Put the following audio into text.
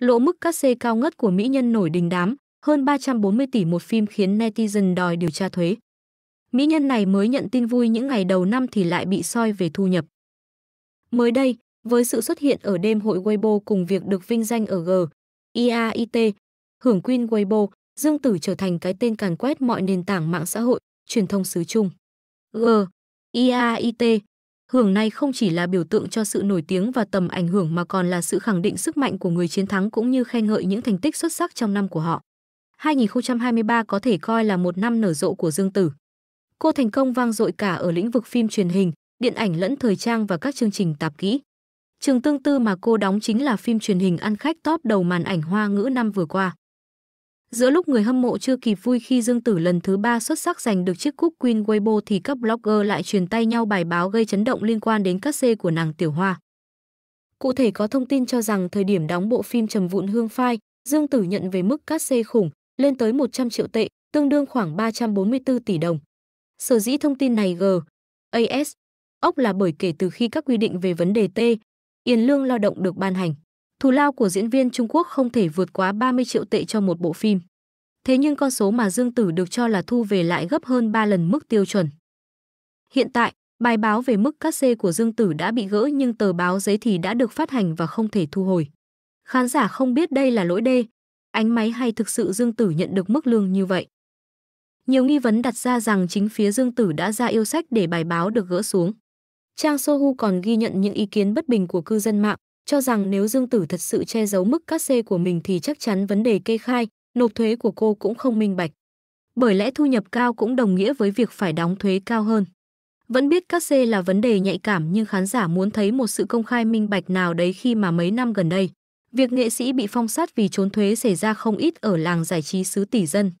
Lỗ mức cắt xê cao ngất của mỹ nhân nổi đình đám, hơn 340 tỷ một phim khiến netizen đòi điều tra thuế. Mỹ nhân này mới nhận tin vui những ngày đầu năm thì lại bị soi về thu nhập. Mới đây, với sự xuất hiện ở đêm hội Weibo cùng việc được vinh danh ở G, IAIT, hưởng Queen Weibo, Dương Tử trở thành cái tên càn quét mọi nền tảng mạng xã hội, truyền thông xứ Trung. G, IAIT Hưởng này không chỉ là biểu tượng cho sự nổi tiếng và tầm ảnh hưởng mà còn là sự khẳng định sức mạnh của người chiến thắng cũng như khen ngợi những thành tích xuất sắc trong năm của họ. 2023 có thể coi là một năm nở rộ của Dương Tử. Cô thành công vang dội cả ở lĩnh vực phim truyền hình, điện ảnh lẫn thời trang và các chương trình tạp kỹ. Trường tương tư mà cô đóng chính là phim truyền hình ăn khách top đầu màn ảnh hoa ngữ năm vừa qua. Giữa lúc người hâm mộ chưa kịp vui khi Dương Tử lần thứ ba xuất sắc giành được chiếc cúp Queen Weibo thì các blogger lại truyền tay nhau bài báo gây chấn động liên quan đến các C của nàng Tiểu Hoa. Cụ thể có thông tin cho rằng thời điểm đóng bộ phim Trầm vụn hương phai, Dương Tử nhận về mức cát xê khủng, lên tới 100 triệu tệ, tương đương khoảng 344 tỷ đồng. Sở dĩ thông tin này G, AS, ốc là bởi kể từ khi các quy định về vấn đề T, tiền lương lao động được ban hành. Thù lao của diễn viên Trung Quốc không thể vượt quá 30 triệu tệ cho một bộ phim. Thế nhưng con số mà Dương Tử được cho là thu về lại gấp hơn 3 lần mức tiêu chuẩn. Hiện tại, bài báo về mức cắt xê của Dương Tử đã bị gỡ nhưng tờ báo giấy thì đã được phát hành và không thể thu hồi. Khán giả không biết đây là lỗi đê, ánh máy hay thực sự Dương Tử nhận được mức lương như vậy. Nhiều nghi vấn đặt ra rằng chính phía Dương Tử đã ra yêu sách để bài báo được gỡ xuống. Trang Sohu còn ghi nhận những ý kiến bất bình của cư dân mạng, cho rằng nếu Dương Tử thật sự che giấu mức cát xê của mình thì chắc chắn vấn đề kê khai, nộp thuế của cô cũng không minh bạch. Bởi lẽ thu nhập cao cũng đồng nghĩa với việc phải đóng thuế cao hơn. Vẫn biết các C là vấn đề nhạy cảm nhưng khán giả muốn thấy một sự công khai minh bạch nào đấy khi mà mấy năm gần đây, việc nghệ sĩ bị phong sát vì trốn thuế xảy ra không ít ở làng giải trí xứ tỷ dân.